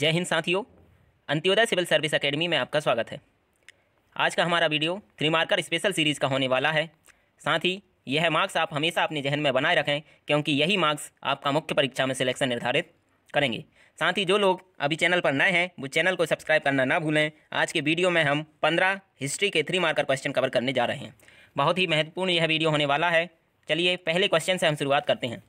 जय हिंद साथियों Antyodaya civil service academy में आपका स्वागत है आज का हमारा video three marker special series का होने वाला है साथ ही यह मार्क्स आप हमेशा अपने जहन में बनाए रखें क्योंकि यही मार्क्स आपका मुख्य परीक्षा में सिलेक्शन निर्धारित करेंगे साथ ही जो लोग अभी चैनल पर नए हैं वो चैनल को सब्सक्राइब करना ना भूलें आज के वीडियो में हम पंद्रह हिस्ट्री के थ्री मार्कर क्वेश्चन कवर करने जा रहे हैं बहुत ही महत्वपूर्ण यह वीडियो होने वाला है चलिए पहले क्वेश्चन से हम शुरुआत करते हैं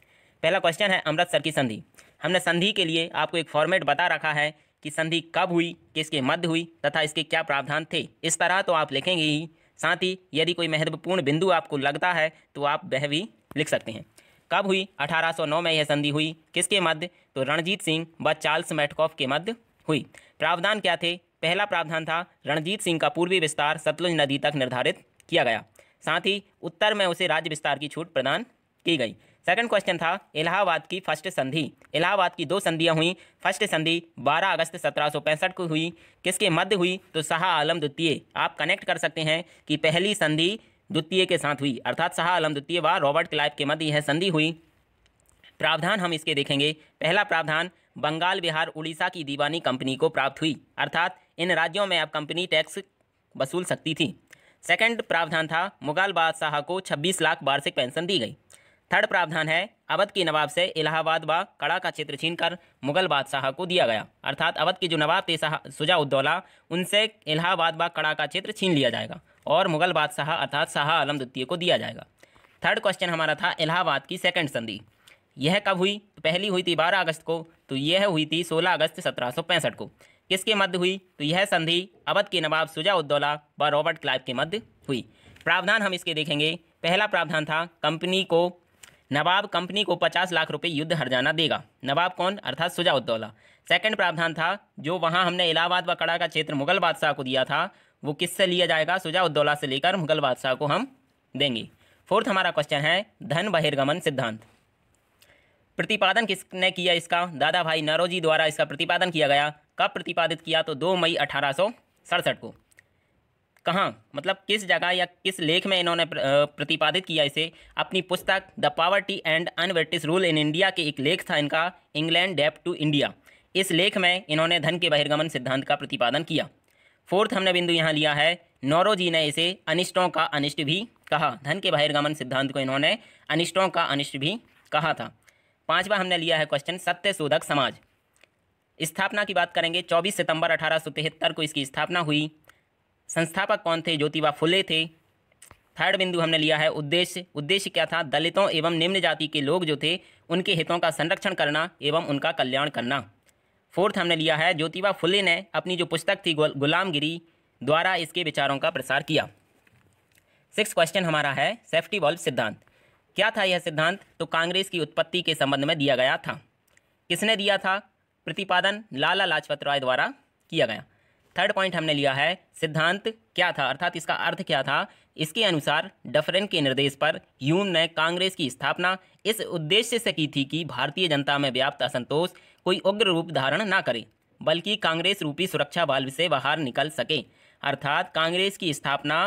पहला क्वेश्चन है अमृतसर की संधि हमने संधि के लिए आपको एक फॉर्मेट बता रखा है कि संधि कब हुई किसके मध्य हुई तथा इसके क्या प्रावधान थे इस तरह तो आप लिखेंगे ही साथ ही यदि कोई महत्वपूर्ण बिंदु आपको लगता है तो आप वह भी लिख सकते हैं कब हुई 1809 में यह संधि हुई किसके मध्य तो रणजीत सिंह व चार्ल्स मैटकॉफ के मध्य हुई प्रावधान क्या थे पहला प्रावधान था रणजीत सिंह का पूर्वी विस्तार सतलुज नदी तक निर्धारित किया गया साथ ही उत्तर में उसे राज्य विस्तार की छूट प्रदान की गई सेकंड क्वेश्चन था इलाहाबाद की फर्स्ट संधि इलाहाबाद की दो संधियां हुई फर्स्ट संधि 12 अगस्त सत्रह को हुई किसके मध्य हुई तो शाह आलम द्वितीय आप कनेक्ट कर सकते हैं कि पहली संधि द्वितीय के साथ हुई अर्थात शाह आलम द्वितीय व रॉबर्ट क्लाइव के मध्य यह संधि हुई प्रावधान हम इसके देखेंगे पहला प्रावधान बंगाल बिहार उड़ीसा की दीवानी कंपनी को प्राप्त हुई अर्थात इन राज्यों में अब कंपनी टैक्स वसूल सकती थी सेकंड प्रावधान था मुगल बादशाह को 26 लाख वार्षिक पेंशन दी गई थर्ड प्रावधान है अवध के नवाब से इलाहाबाद व कड़ा का क्षेत्र छीनकर मुगल बादशाह को दिया गया अर्थात अवध के जो नवाब थे सुजाउद्दौला उनसे इलाहाबाद व कड़ा का क्षेत्र छीन लिया जाएगा और मुगल बादशाह अर्थात शाह आलम द्वितीय को दिया जाएगा थर्ड क्वेश्चन हमारा था इलाहाबाद की सेकेंड संधि यह कब हुई तो पहली हुई थी बारह अगस्त को तो यह हुई थी सोलह अगस्त सत्रह को किसके मध्य हुई तो यह संधि अवध के नवाब सुजाउद्दौला व रॉबर्ट क्लाइव के मध्य हुई प्रावधान हम इसके देखेंगे पहला प्रावधान था कंपनी को नवाब कंपनी को 50 लाख रुपए युद्ध हरजाना देगा नवाब कौन अर्थात सुजाउद्दौला सेकंड प्रावधान था जो वहाँ हमने इलाहाबाद व कड़ा का क्षेत्र मुगल बादशाह को दिया था वो किससे लिया जाएगा सुजाउद्दौला से लेकर मुगल बादशाह को हम देंगे फोर्थ हमारा क्वेश्चन है धन बहिर्गमन सिद्धांत प्रतिपादन किसने किया इसका दादा भाई नरोजी द्वारा इसका प्रतिपादन किया गया कब प्रतिपादित किया तो दो मई अठारह को कहाँ मतलब किस जगह या किस लेख में इन्होंने प्रतिपादित किया इसे अपनी पुस्तक the poverty and un-British rule in India के एक लेख था इनका इंग्लैंड डेप टू इंडिया इस लेख में इन्होंने धन के बहिर्गमन सिद्धांत का प्रतिपादन किया फोर्थ हमने बिंदु यहाँ लिया है नौरो जी ने इसे अनिष्टों का अनिष्ट भी कहा धन के बहिर्गमन सिद्धांत को इन्होंने अनिष्टों का अनिष्ट भी कहा था पांचवा हमने लिया है क्वेश्चन सत्य शोधक समाज स्थापना की बात करेंगे 24 सितंबर अठारह को इसकी स्थापना हुई संस्थापक कौन थे ज्योतिबा फुले थे थर्ड बिंदु हमने लिया है उद्देश्य उद्देश्य क्या था दलितों एवं निम्न जाति के लोग जो थे उनके हितों का संरक्षण करना एवं उनका कल्याण करना फोर्थ हमने लिया है ज्योतिबा फुले ने अपनी जो पुस्तक थी गुलामगिरी द्वारा इसके विचारों का प्रसार किया सिक्स क्वेश्चन हमारा है सेफ्टी वॉल्व सिद्धांत क्या था यह सिद्धांत तो कांग्रेस की उत्पत्ति के संबंध में दिया गया था किसने दिया था प्रतिपादन लाला लाजपत राय द्वारा किया गया थर्ड पॉइंट हमने लिया है सिद्धांत क्या था अर्थात इसका अर्थ क्या था इसके अनुसार डफरेन के निर्देश पर यूम ने कांग्रेस की स्थापना इस उद्देश्य से की थी कि भारतीय जनता में व्याप्त असंतोष कोई उग्र रूप धारण ना करे बल्कि कांग्रेस रूपी सुरक्षा बाल्व से बाहर निकल सके अर्थात कांग्रेस की स्थापना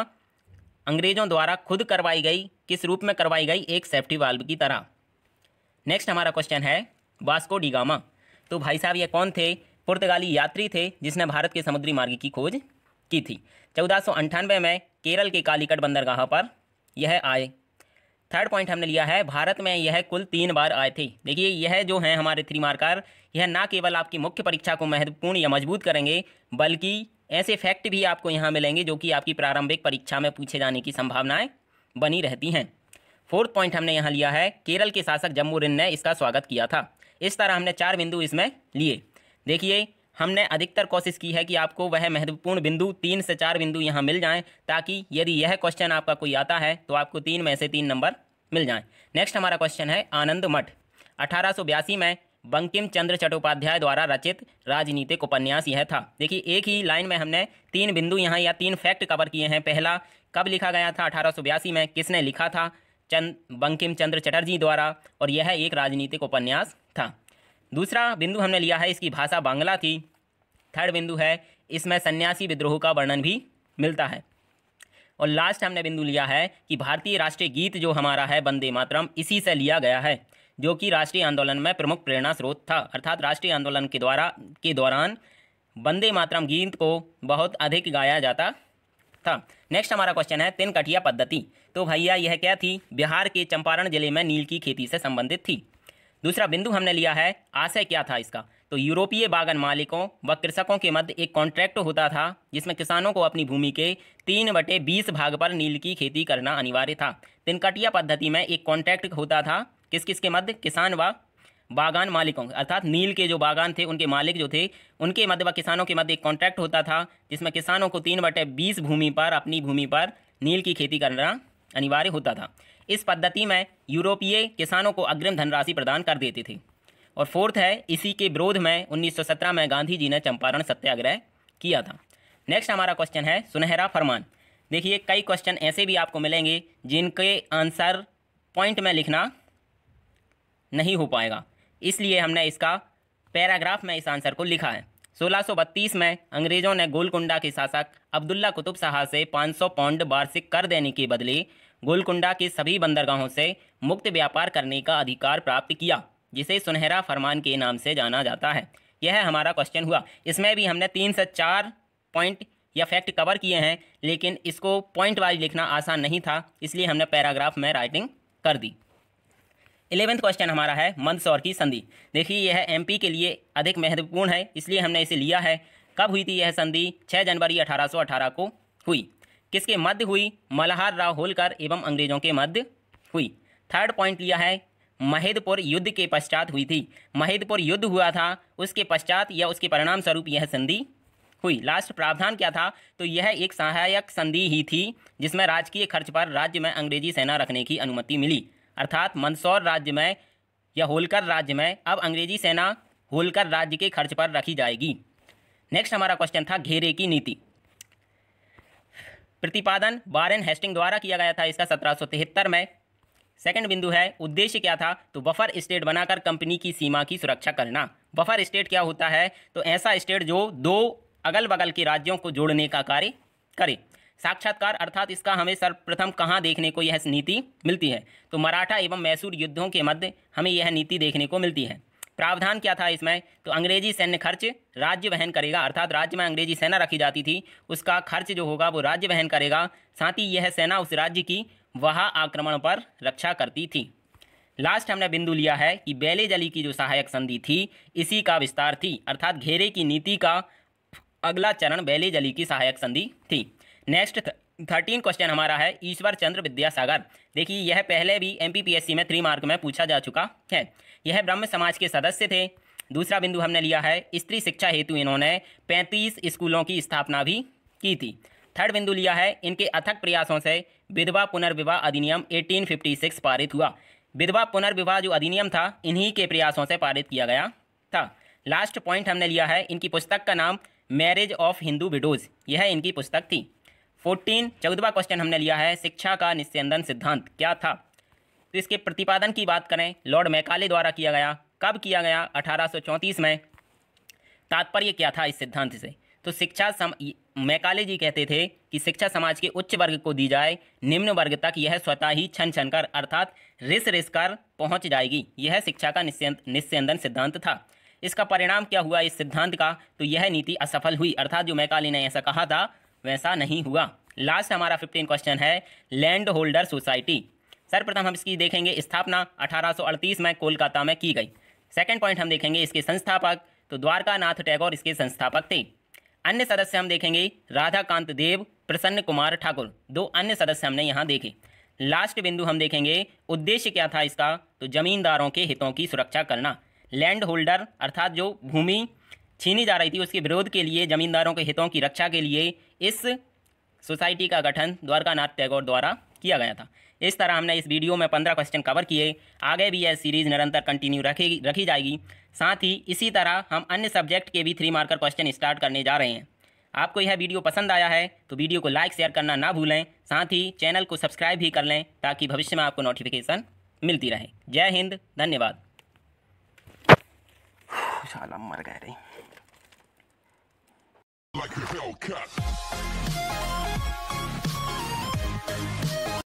अंग्रेजों द्वारा खुद करवाई गई किस रूप में करवाई गई एक सेफ्टी बाल्ब की तरह नेक्स्ट हमारा क्वेश्चन है वास्को डिगामा तो भाई साहब ये कौन थे पुर्तगाली यात्री थे जिसने भारत के समुद्री मार्ग की खोज की थी चौदह में केरल के कालीकट बंदरगाह पर यह आए थर्ड पॉइंट हमने लिया है भारत में यह कुल तीन बार आए थे देखिए यह जो हैं हमारे थ्री मार्कर यह ना केवल आपकी मुख्य परीक्षा को महत्वपूर्ण या मजबूत करेंगे बल्कि ऐसे फैक्ट भी आपको यहाँ मिलेंगे जो कि आपकी प्रारंभिक परीक्षा में पूछे जाने की संभावनाएँ बनी रहती हैं फोर्थ पॉइंट हमने यहाँ लिया है केरल के शासक जम्मू रिन ने इसका स्वागत किया था इस तरह हमने चार बिंदु इसमें लिए देखिए हमने अधिकतर कोशिश की है कि आपको वह महत्वपूर्ण बिंदु तीन से चार बिंदु यहाँ मिल जाएं ताकि यदि यह क्वेश्चन आपका कोई आता है तो आपको तीन में से तीन नंबर मिल जाएं नेक्स्ट हमारा क्वेश्चन है आनंद मठ अठारह में बंकिम चंद्र चट्टोपाध्याय द्वारा रचित राजनीतिक उपन्यास यह था देखिए एक ही लाइन में हमने तीन बिंदु यहाँ या तीन फैक्ट कवर किए हैं पहला कब लिखा गया था अठारह में किसने लिखा था चंद बंकिम चंद्र चटर्जी द्वारा और यह एक राजनीतिक उपन्यास था दूसरा बिंदु हमने लिया है इसकी भाषा बांग्ला थी थर्ड बिंदु है इसमें सन्यासी विद्रोह का वर्णन भी मिलता है और लास्ट हमने बिंदु लिया है कि भारतीय राष्ट्रीय गीत जो हमारा है वंदे मातरम इसी से लिया गया है जो कि राष्ट्रीय आंदोलन में प्रमुख प्रेरणा स्रोत था अर्थात राष्ट्रीय आंदोलन के द्वारा के दौरान वंदे मातरम गीत को बहुत अधिक गाया जाता था नेक्स्ट हमारा क्वेश्चन है तिनकटिया पद्धति तो भैया यह क्या थी बिहार के चंपारण जिले में नील की खेती से संबंधित थी दूसरा बिंदु हमने लिया है आशय क्या था इसका तो यूरोपीय बागन मालिकों व कृषकों के मध्य एक कॉन्ट्रैक्ट होता था जिसमें किसानों को अपनी भूमि के तीन बटे बीस भाग पर नील की खेती करना अनिवार्य था तिनकटिया पद्धति में एक कॉन्ट्रैक्ट होता था किस किस के मध्य किसान व बागान मालिकों अर्थात नील के जो बागान थे उनके मालिक जो थे उनके मध्य व किसानों के मध्य एक कॉन्ट्रैक्ट होता था जिसमें किसानों को तीन बटे बीस भूमि पर अपनी भूमि पर नील की खेती करना अनिवार्य होता था इस पद्धति में यूरोपीय किसानों को अग्रिम धनराशि प्रदान कर देते थे और फोर्थ है इसी के विरोध में 1917 में गांधी जी ने चंपारण सत्याग्रह किया था नेक्स्ट हमारा क्वेश्चन है सुनहरा फरमान देखिए कई क्वेश्चन ऐसे भी आपको मिलेंगे जिनके आंसर पॉइंट में लिखना नहीं हो पाएगा इसलिए हमने इसका पैराग्राफ में इस आंसर को लिखा है 1632 में अंग्रेज़ों ने गोलकुंडा के शासक अब्दुल्ला कुतुब शाह से 500 पाउंड वार्षिक कर देने के बदले गोलकुंडा के सभी बंदरगाहों से मुक्त व्यापार करने का अधिकार प्राप्त किया जिसे सुनहरा फरमान के नाम से जाना जाता है यह हमारा क्वेश्चन हुआ इसमें भी हमने तीन से चार पॉइंट या फैक्ट कवर किए हैं लेकिन इसको पॉइंट वाइज लिखना आसान नहीं था इसलिए हमने पैराग्राफ में राइटिंग कर दी इलेवेंथ क्वेश्चन हमारा है मंदसौर की संधि देखिए यह एम के लिए अधिक महत्वपूर्ण है इसलिए हमने इसे लिया है कब हुई थी यह संधि छः जनवरी अठारह को हुई किसके मध्य हुई मल्हार राव होलकर एवं अंग्रेजों के मध्य हुई थर्ड पॉइंट लिया है महेदपुर युद्ध के पश्चात हुई थी महेदपुर युद्ध हुआ था उसके पश्चात या उसके परिणाम स्वरूप यह संधि हुई लास्ट प्रावधान क्या था तो यह एक सहायक संधि ही थी जिसमें राजकीय खर्च पर राज्य में अंग्रेजी सेना रखने की अनुमति मिली अर्थात मंदसौर राज्य में या होलकर राज्य में अब अंग्रेजी सेना होलकर राज्य के खर्च पर रखी जाएगी नेक्स्ट हमारा क्वेश्चन था घेरे की नीति प्रतिपादन वारेन हेस्टिंग द्वारा किया गया था इसका सत्रह में सेकंड बिंदु है उद्देश्य क्या था तो बफर स्टेट बनाकर कंपनी की सीमा की सुरक्षा करना बफर स्टेट क्या होता है तो ऐसा स्टेट जो दो अगल बगल के राज्यों को जोड़ने का कार्य करे साक्षात्कार अर्थात इसका हमें सर्वप्रथम कहाँ देखने को यह नीति मिलती है तो मराठा एवं मैसूर युद्धों के मध्य हमें यह नीति देखने को मिलती है प्रावधान क्या था इसमें तो अंग्रेजी सैन्य खर्च राज्य वहन करेगा अर्थात राज्य में अंग्रेजी सेना रखी जाती थी उसका खर्च जो होगा वो राज्य वहन करेगा साथ ही यह सेना उस राज्य की वह आक्रमण पर रक्षा करती थी लास्ट हमने बिंदु लिया है कि बैले जली की जो सहायक संधि थी इसी का विस्तार थी अर्थात घेरे की नीति का अगला चरण बैले जली की सहायक संधि थी नेक्स्ट थर्टीन क्वेश्चन हमारा है ईश्वर चंद्र विद्यासागर देखिए यह पहले भी एम में थ्री मार्क में पूछा जा चुका है यह ब्रह्म समाज के सदस्य थे दूसरा बिंदु हमने लिया है स्त्री शिक्षा हेतु इन्होंने पैंतीस स्कूलों की स्थापना भी की थी थर्ड बिंदु लिया है इनके अथक प्रयासों से विधवा पुनर्विवाह अधिनियम 1856 पारित हुआ विधवा पुनर्विवाह जो अधिनियम था इन्हीं के प्रयासों से पारित किया गया था लास्ट पॉइंट हमने लिया है इनकी पुस्तक का नाम मैरिज ऑफ हिंदू विडोज यह इनकी पुस्तक थी फोर्टीन चौदवा क्वेश्चन हमने लिया है शिक्षा का निस्यंदन सिद्धांत क्या था तो इसके प्रतिपादन की बात करें लॉर्ड मैकाले द्वारा किया गया कब किया गया अठारह में तात्पर्य क्या था इस सिद्धांत से तो शिक्षा सम मैकाले जी कहते थे कि शिक्षा समाज के उच्च वर्ग को दी जाए निम्न वर्ग तक यह स्वतः ही छन छन कर अर्थात रिस रिस कर पहुँच जाएगी यह शिक्षा का निस्यंदन सिद्धांत था इसका परिणाम क्या हुआ इस सिद्धांत का तो यह नीति असफल हुई अर्थात जो मैकाले ने ऐसा कहा था वैसा नहीं हुआ लास्ट हमारा फिफ्टीन क्वेश्चन है लैंड होल्डर सोसाइटी सर्वप्रथम हम इसकी देखेंगे स्थापना अठारह में कोलकाता में की गई सेकेंड पॉइंट हम देखेंगे इसके संस्थापक तो द्वारका नाथ टैगोर इसके संस्थापक थे अन्य सदस्य हम देखेंगे राधाकांत देव प्रसन्न कुमार ठाकुर दो अन्य सदस्य हमने यहाँ देखे लास्ट बिंदु हम देखेंगे उद्देश्य क्या था इसका तो जमींदारों के हितों की सुरक्षा करना लैंड होल्डर अर्थात जो भूमि छीनी जा रही थी उसके विरोध के लिए जमींदारों के हितों की रक्षा के लिए इस सोसाइटी का गठन द्वारकानाथ टैगोर द्वारा किया गया था इस तरह हमने इस वीडियो में पंद्रह क्वेश्चन कवर किए आगे भी यह सीरीज़ निरंतर कंटिन्यू रखेगी रखी जाएगी साथ ही इसी तरह हम अन्य सब्जेक्ट के भी थ्री मार्कर क्वेश्चन स्टार्ट करने जा रहे हैं आपको यह वीडियो पसंद आया है तो वीडियो को लाइक शेयर करना ना भूलें साथ ही चैनल को सब्सक्राइब भी कर लें ताकि भविष्य में आपको नोटिफिकेशन मिलती रहे जय हिंद धन्यवाद खुशहाल मर गए रही like